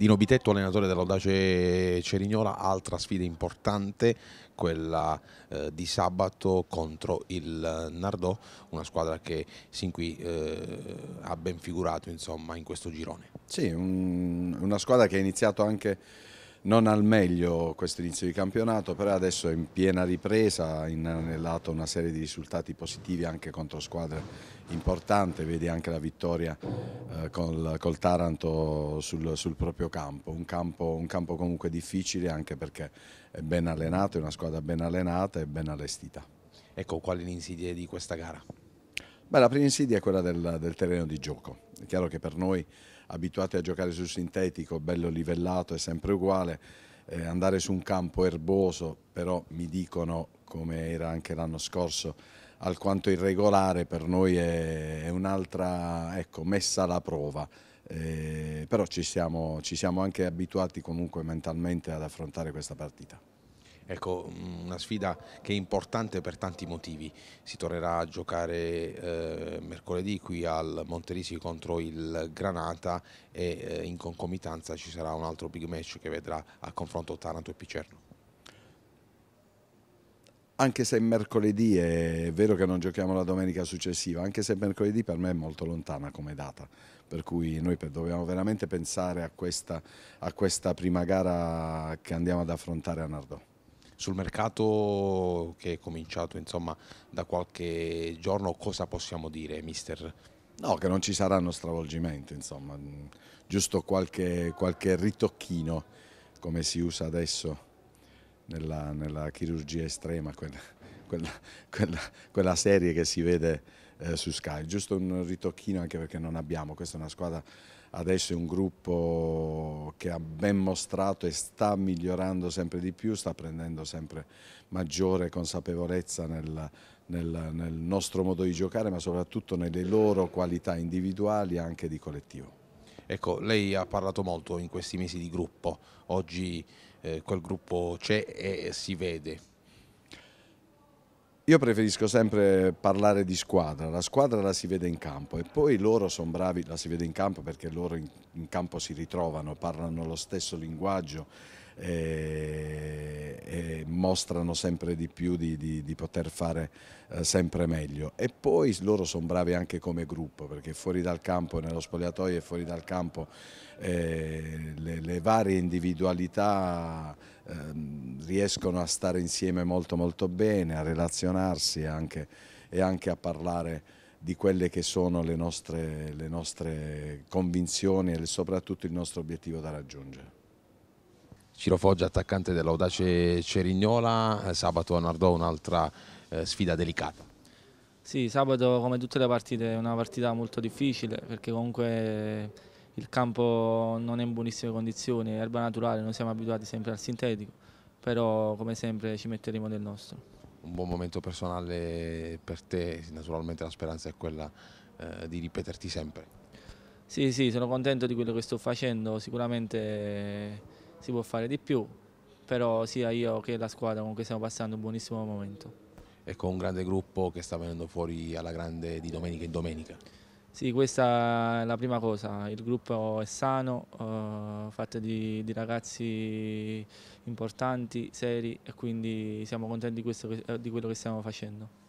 Dino Bitetto, allenatore dell'Audace Cerignola, altra sfida importante, quella eh, di sabato contro il Nardò, una squadra che sin qui eh, ha ben figurato insomma, in questo girone. Sì, un, una squadra che ha iniziato anche non al meglio questo inizio di campionato, però adesso è in piena ripresa, ha inanellato una serie di risultati positivi anche contro squadre importanti, vedi anche la vittoria eh, col, col, Taranto sul, sul proprio campo. Un, campo, un campo comunque difficile anche perché è ben allenato, è una squadra ben allenata e ben allestita. Ecco, quali le insidie di questa gara? Beh, la prima insidia è quella del, del terreno di gioco. È chiaro che per noi abituati a giocare sul sintetico, bello livellato, è sempre uguale, eh, andare su un campo erboso, però mi dicono, come era anche l'anno scorso, alquanto irregolare, per noi è, è un'altra ecco, messa alla prova. Eh, però ci siamo, ci siamo anche abituati comunque mentalmente ad affrontare questa partita. Ecco, mm, una sfida che è importante per tanti motivi. Si tornerà a giocare eh, mercoledì qui al Monterisi contro il Granata e eh, in concomitanza ci sarà un altro big match che vedrà a confronto Taranto e Picerno. Anche se mercoledì è vero che non giochiamo la domenica successiva, anche se mercoledì per me è molto lontana come data, per cui noi dobbiamo veramente pensare a questa, a questa prima gara che andiamo ad affrontare a Nardò sul mercato che è cominciato insomma, da qualche giorno cosa possiamo dire, mister? No, che non ci saranno stravolgimenti, insomma, giusto qualche, qualche ritocchino come si usa adesso nella, nella chirurgia estrema. Quella quella, quella, quella serie che si vede eh, su Sky. Giusto un ritocchino anche perché non abbiamo, questa è una squadra adesso è un gruppo che ha ben mostrato e sta migliorando sempre di più, sta prendendo sempre maggiore consapevolezza nel, nel, nel, nostro modo di giocare, ma soprattutto nelle loro qualità individuali e anche di collettivo. Ecco, lei ha parlato molto in questi mesi di gruppo, oggi eh, quel gruppo c'è e si vede, io preferisco sempre parlare di squadra, la squadra la si vede in campo e poi loro sono bravi, la si vede in campo perché loro in, in campo si ritrovano, parlano lo stesso linguaggio e, eh, e mostrano sempre di più di, di, di poter fare eh, sempre meglio. E poi loro sono bravi anche come gruppo perché fuori dal campo, nello spogliatoio e fuori dal campo eh, le, le, varie individualità... Ehm, riescono a stare insieme molto molto bene, a relazionarsi anche, e anche a parlare di quelle che sono le nostre, le nostre convinzioni e soprattutto il nostro obiettivo da raggiungere. Ciro Foggia, attaccante dell'Audace Cerignola, eh, sabato a Nardò un'altra eh, sfida delicata. Sì, sabato come tutte le partite è una partita molto difficile perché comunque il campo non è in buonissime condizioni, erba naturale, noi siamo abituati sempre al sintetico però come sempre ci metteremo del nostro. Un buon momento personale per te, naturalmente la speranza è quella eh, di ripeterti sempre. Sì, sì, sono contento di quello che sto facendo, sicuramente eh, si può fare di più, però sia io che la squadra comunque stiamo passando un buonissimo momento. E con un grande gruppo che sta venendo fuori alla grande di domenica in domenica. Sì, questa è la prima cosa, il gruppo è sano, eh, fatto di, di, ragazzi importanti, seri e quindi siamo contenti di, questo, eh, di quello che stiamo facendo.